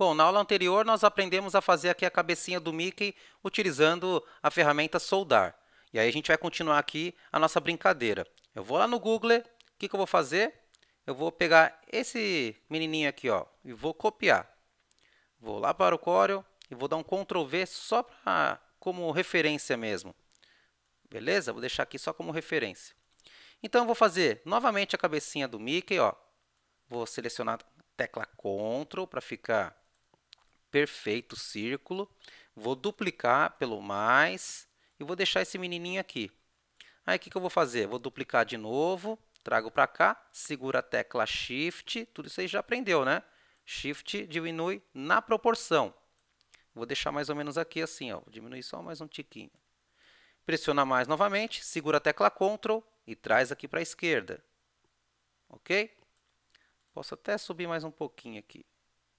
Bom, na aula anterior nós aprendemos a fazer aqui a cabecinha do Mickey utilizando a ferramenta soldar. E aí a gente vai continuar aqui a nossa brincadeira. Eu vou lá no Google, o que, que eu vou fazer? Eu vou pegar esse menininho aqui ó, e vou copiar. Vou lá para o Corel e vou dar um Ctrl V só pra, como referência mesmo. Beleza? Vou deixar aqui só como referência. Então eu vou fazer novamente a cabecinha do Mickey. Ó. Vou selecionar a tecla Ctrl para ficar Perfeito, círculo. Vou duplicar pelo mais e vou deixar esse menininho aqui. Aí, o que, que eu vou fazer? Vou duplicar de novo, trago para cá, segura a tecla Shift, tudo isso aí já aprendeu, né? Shift diminui na proporção. Vou deixar mais ou menos aqui assim, ó. diminuir só mais um tiquinho. Pressiona mais novamente, segura a tecla Ctrl e traz aqui para a esquerda. Ok? Posso até subir mais um pouquinho aqui.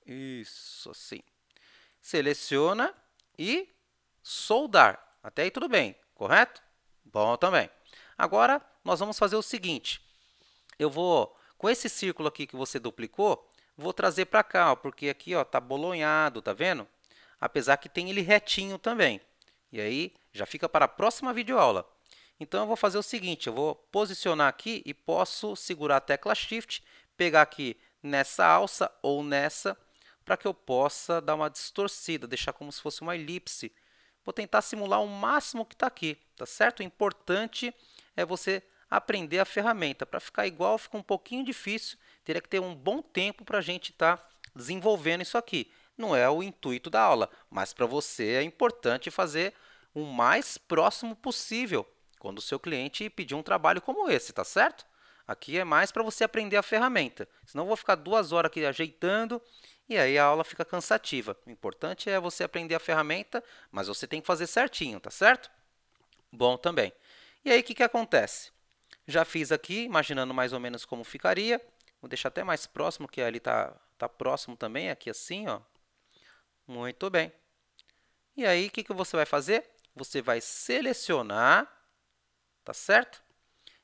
Isso, assim seleciona e soldar. Até aí tudo bem, correto? Bom também. Agora, nós vamos fazer o seguinte. Eu vou, com esse círculo aqui que você duplicou, vou trazer para cá, ó, porque aqui está bolonhado, tá vendo? Apesar que tem ele retinho também. E aí, já fica para a próxima videoaula. Então, eu vou fazer o seguinte, eu vou posicionar aqui e posso segurar a tecla Shift, pegar aqui nessa alça ou nessa, para que eu possa dar uma distorcida, deixar como se fosse uma elipse. Vou tentar simular o máximo que está aqui, tá certo? O importante é você aprender a ferramenta. Para ficar igual fica um pouquinho difícil, teria que ter um bom tempo para a gente estar tá desenvolvendo isso aqui. Não é o intuito da aula, mas para você é importante fazer o mais próximo possível quando o seu cliente pedir um trabalho como esse, tá certo? Aqui é mais para você aprender a ferramenta. Senão eu vou ficar duas horas aqui ajeitando e aí a aula fica cansativa. O importante é você aprender a ferramenta, mas você tem que fazer certinho, tá certo? Bom também. E aí o que, que acontece? Já fiz aqui, imaginando mais ou menos como ficaria. Vou deixar até mais próximo, que ali tá, tá próximo também, aqui assim, ó. Muito bem. E aí, o que, que você vai fazer? Você vai selecionar, tá certo?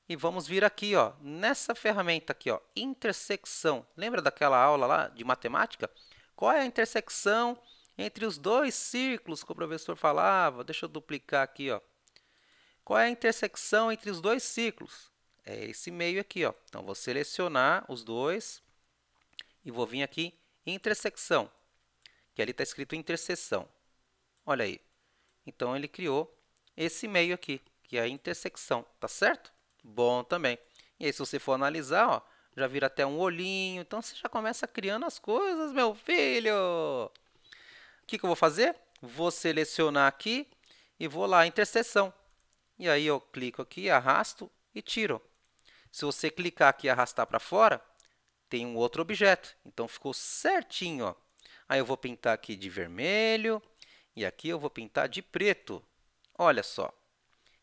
E vamos vir aqui, ó, nessa ferramenta aqui, ó, intersecção. Lembra daquela aula lá de matemática? Qual é a intersecção entre os dois círculos que o professor falava? Deixa eu duplicar aqui, ó. Qual é a intersecção entre os dois círculos? É esse meio aqui, ó. Então vou selecionar os dois e vou vir aqui intersecção, que ali está escrito interseção. Olha aí. Então ele criou esse meio aqui, que é a intersecção, tá certo? bom também. E aí, se você for analisar, ó, já vira até um olhinho. Então você já começa criando as coisas, meu filho. O que, que eu vou fazer? Vou selecionar aqui e vou lá, interseção. E aí eu clico aqui, arrasto e tiro. Se você clicar aqui e arrastar para fora, tem um outro objeto. Então ficou certinho. Ó. Aí eu vou pintar aqui de vermelho e aqui eu vou pintar de preto. Olha só.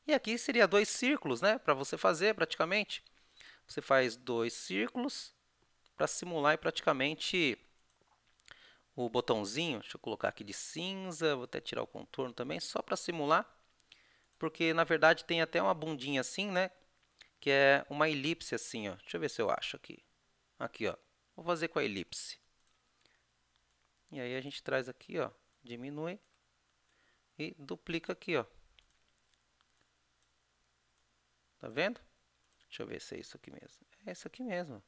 E aqui seria dois círculos, né, para você fazer praticamente. Você faz dois círculos para simular praticamente o botãozinho. Deixa eu colocar aqui de cinza, vou até tirar o contorno também, só para simular. Porque, na verdade, tem até uma bundinha assim, né, que é uma elipse assim, ó. Deixa eu ver se eu acho aqui. Aqui, ó. Vou fazer com a elipse. E aí a gente traz aqui, ó, diminui e duplica aqui, ó. Tá vendo? Deixa eu ver se é isso aqui mesmo. É esse aqui mesmo.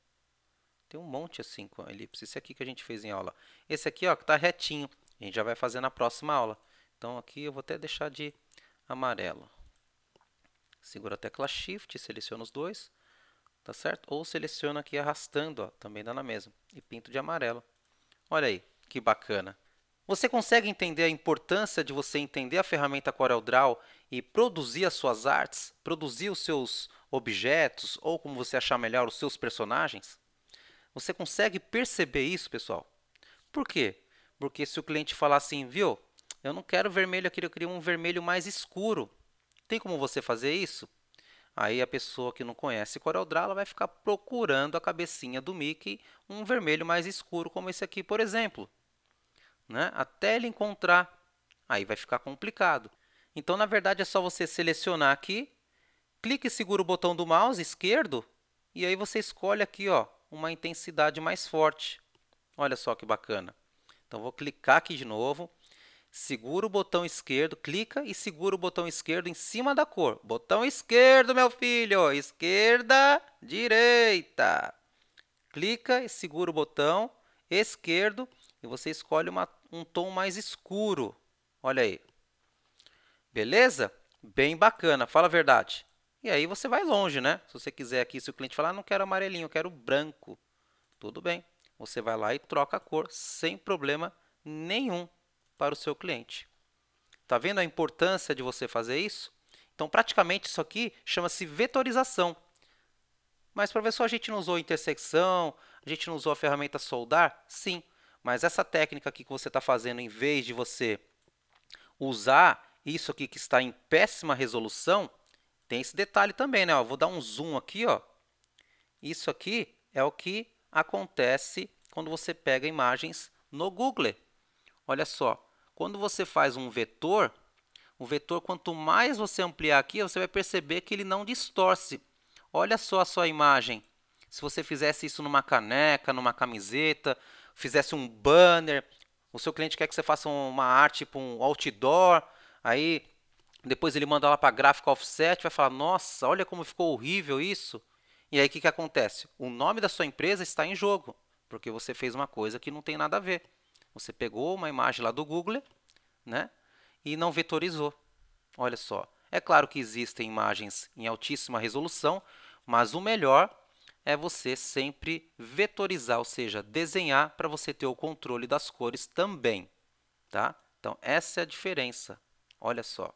Tem um monte assim com a elipse. Esse aqui que a gente fez em aula. Esse aqui, ó, que tá retinho. A gente já vai fazer na próxima aula. Então, aqui eu vou até deixar de amarelo. Segura a tecla Shift, seleciona os dois, tá certo? Ou seleciona aqui arrastando, ó, também dá na mesma. E pinto de amarelo. Olha aí, que bacana. Você consegue entender a importância de você entender a ferramenta CorelDRAW e produzir as suas artes, produzir os seus objetos ou como você achar melhor os seus personagens? Você consegue perceber isso, pessoal? Por quê? Porque se o cliente falar assim, viu, eu não quero vermelho aqui, eu queria um vermelho mais escuro. Tem como você fazer isso? Aí a pessoa que não conhece CorelDRAW vai ficar procurando a cabecinha do Mickey um vermelho mais escuro como esse aqui, por exemplo né? até ele encontrar. Aí vai ficar complicado. Então, na verdade, é só você selecionar aqui, clique e segura o botão do mouse esquerdo, e aí você escolhe aqui ó, uma intensidade mais forte. Olha só que bacana. Então, vou clicar aqui de novo, segura o botão esquerdo, clica e segura o botão esquerdo em cima da cor. Botão esquerdo, meu filho! Esquerda, direita. Clica e segura o botão esquerdo e você escolhe uma, um tom mais escuro. Olha aí. Beleza? Bem bacana, fala a verdade. E aí você vai longe, né? Se você quiser aqui, se o cliente falar, ah, não quero amarelinho, eu quero branco. Tudo bem. Você vai lá e troca a cor sem problema nenhum para o seu cliente. Tá vendo a importância de você fazer isso? Então, praticamente isso aqui chama-se vetorização. Mas, professor, a gente não usou intersecção, a gente não usou a ferramenta soldar? Sim, mas essa técnica aqui que você está fazendo, em vez de você usar isso aqui que está em péssima resolução, tem esse detalhe também, né? Ó, vou dar um zoom aqui, ó. Isso aqui é o que acontece quando você pega imagens no Google. Olha só, quando você faz um vetor, o vetor, quanto mais você ampliar aqui, você vai perceber que ele não distorce. Olha só a sua imagem. Se você fizesse isso numa caneca, numa camiseta, fizesse um banner, o seu cliente quer que você faça uma arte tipo um outdoor, aí depois ele manda lá para gráfica offset, vai falar: "Nossa, olha como ficou horrível isso". E aí o que, que acontece? O nome da sua empresa está em jogo, porque você fez uma coisa que não tem nada a ver. Você pegou uma imagem lá do Google, né? E não vetorizou. Olha só. É claro que existem imagens em altíssima resolução, mas o melhor é você sempre vetorizar, ou seja, desenhar para você ter o controle das cores também. Tá? Então, essa é a diferença. Olha só.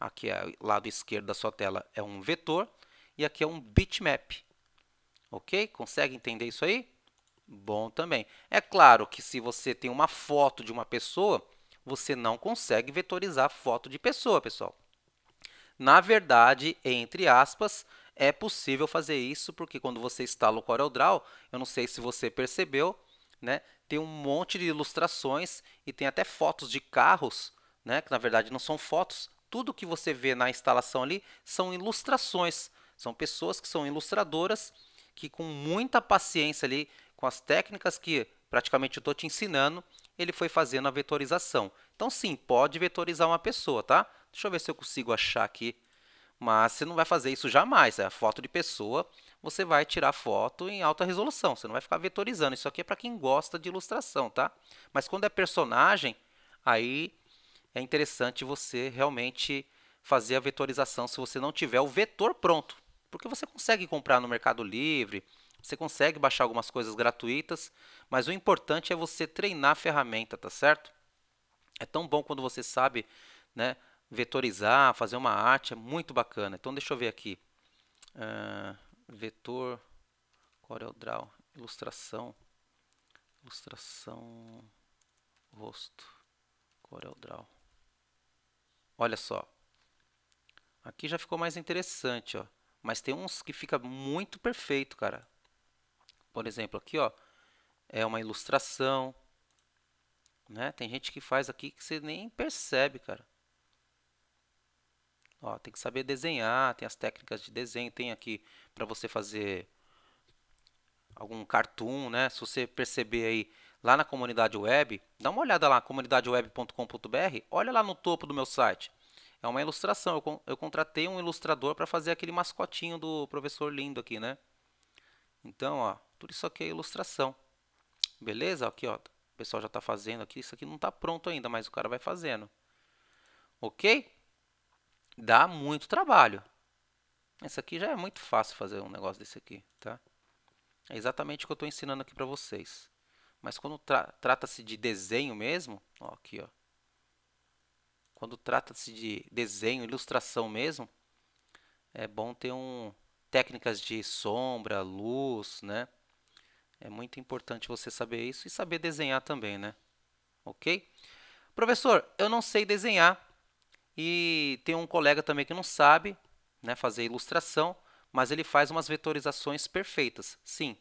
Aqui, ao é, lado esquerdo da sua tela, é um vetor e aqui é um bitmap. Ok? Consegue entender isso aí? Bom também. É claro que se você tem uma foto de uma pessoa, você não consegue vetorizar a foto de pessoa, pessoal. Na verdade, entre aspas, é possível fazer isso, porque quando você instala o CorelDRAW, eu não sei se você percebeu, né, tem um monte de ilustrações e tem até fotos de carros, né, que na verdade não são fotos, tudo que você vê na instalação ali são ilustrações, são pessoas que são ilustradoras, que com muita paciência ali, com as técnicas que praticamente eu estou te ensinando, ele foi fazendo a vetorização. Então sim, pode vetorizar uma pessoa, tá? Deixa eu ver se eu consigo achar aqui mas você não vai fazer isso jamais. É foto de pessoa, você vai tirar foto em alta resolução. Você não vai ficar vetorizando. Isso aqui é para quem gosta de ilustração, tá? Mas quando é personagem, aí é interessante você realmente fazer a vetorização se você não tiver o vetor pronto. Porque você consegue comprar no Mercado Livre, você consegue baixar algumas coisas gratuitas, mas o importante é você treinar a ferramenta, tá certo? É tão bom quando você sabe né, vetorizar, fazer uma arte, é muito bacana. Então deixa eu ver aqui. Uh, vetor, CorelDRAW, é ilustração, ilustração, rosto, CorelDRAW. É Olha só. Aqui já ficou mais interessante, ó. Mas tem uns que fica muito perfeito, cara. Por exemplo, aqui, ó, é uma ilustração, né? Tem gente que faz aqui que você nem percebe, cara. Ó, tem que saber desenhar, tem as técnicas de desenho, tem aqui para você fazer algum cartoon, né? Se você perceber aí lá na comunidade web, dá uma olhada lá, comunidadeweb.com.br, olha lá no topo do meu site. É uma ilustração, eu, eu contratei um ilustrador para fazer aquele mascotinho do professor lindo aqui, né? Então, ó, tudo isso aqui é ilustração. Beleza? Aqui, ó, o pessoal já está fazendo aqui, isso aqui não está pronto ainda, mas o cara vai fazendo. Ok? dá muito trabalho. Essa aqui já é muito fácil fazer um negócio desse aqui, tá? É exatamente o que eu estou ensinando aqui para vocês. Mas quando tra trata-se de desenho mesmo, ó, aqui, ó. Quando trata-se de desenho, ilustração mesmo, é bom ter um técnicas de sombra, luz, né? É muito importante você saber isso e saber desenhar também, né? OK? Professor, eu não sei desenhar. E tem um colega também que não sabe né, fazer ilustração, mas ele faz umas vetorizações perfeitas. Sim,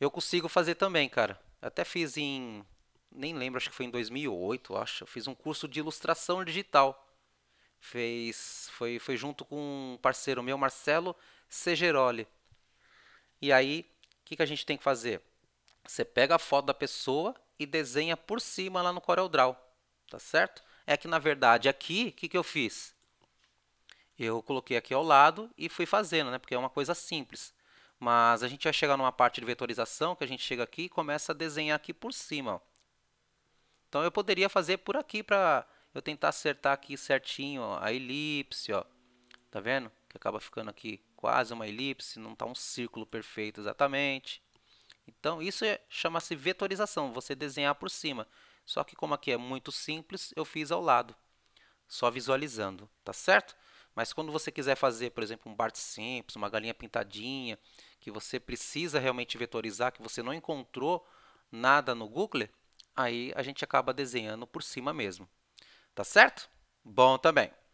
eu consigo fazer também, cara. Até fiz em. Nem lembro, acho que foi em 2008, acho. Eu fiz um curso de ilustração digital. Fez, foi, foi junto com um parceiro meu, Marcelo Segeroli. E aí, o que, que a gente tem que fazer? Você pega a foto da pessoa e desenha por cima lá no CorelDraw, tá certo? é que, na verdade, aqui, o que, que eu fiz? Eu coloquei aqui ao lado e fui fazendo, né? porque é uma coisa simples. Mas a gente vai chegar numa parte de vetorização que a gente chega aqui e começa a desenhar aqui por cima. Ó. Então, eu poderia fazer por aqui para eu tentar acertar aqui certinho ó, a elipse. Ó. Tá vendo? Que acaba ficando aqui quase uma elipse, não está um círculo perfeito exatamente. Então, isso é, chama-se vetorização, você desenhar por cima. Só que como aqui é muito simples, eu fiz ao lado, só visualizando, tá certo? Mas quando você quiser fazer, por exemplo, um Bart simples, uma galinha pintadinha, que você precisa realmente vetorizar, que você não encontrou nada no Google, aí a gente acaba desenhando por cima mesmo. Tá certo? Bom também.